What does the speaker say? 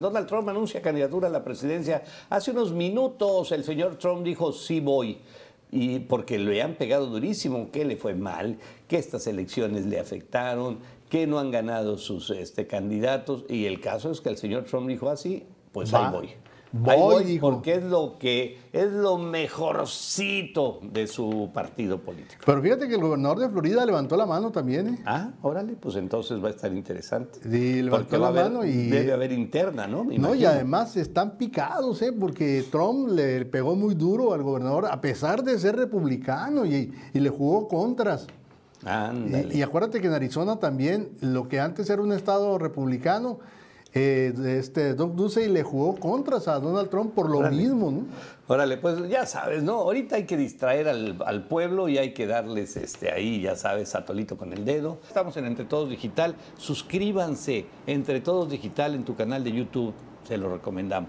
Donald Trump anuncia candidatura a la presidencia. Hace unos minutos el señor Trump dijo sí voy. Y porque le han pegado durísimo, que le fue mal, que estas elecciones le afectaron, que no han ganado sus este, candidatos. Y el caso es que el señor Trump dijo así, ah, pues ahí voy. Voy, porque es lo que es lo mejorcito de su partido político. Pero fíjate que el gobernador de Florida levantó la mano también. ¿eh? Ah, órale, pues entonces va a estar interesante. levantó la mano y debe haber interna, ¿no? no y además están picados, ¿eh? Porque Trump le pegó muy duro al gobernador a pesar de ser republicano y, le jugó contras. Y, y acuérdate que en Arizona también lo que antes era un estado republicano eh, este, Doug Ducey le jugó contras a Donald Trump por lo mismo, ¿no? Órale, pues ya sabes, ¿no? Ahorita hay que distraer al, pueblo y hay que darles este, ahí, ya sabes, atolito con el dedo. Estamos en Entre Todos Digital. Suscríbanse, Entre Todos Digital, en tu canal de YouTube. Se lo recomendamos.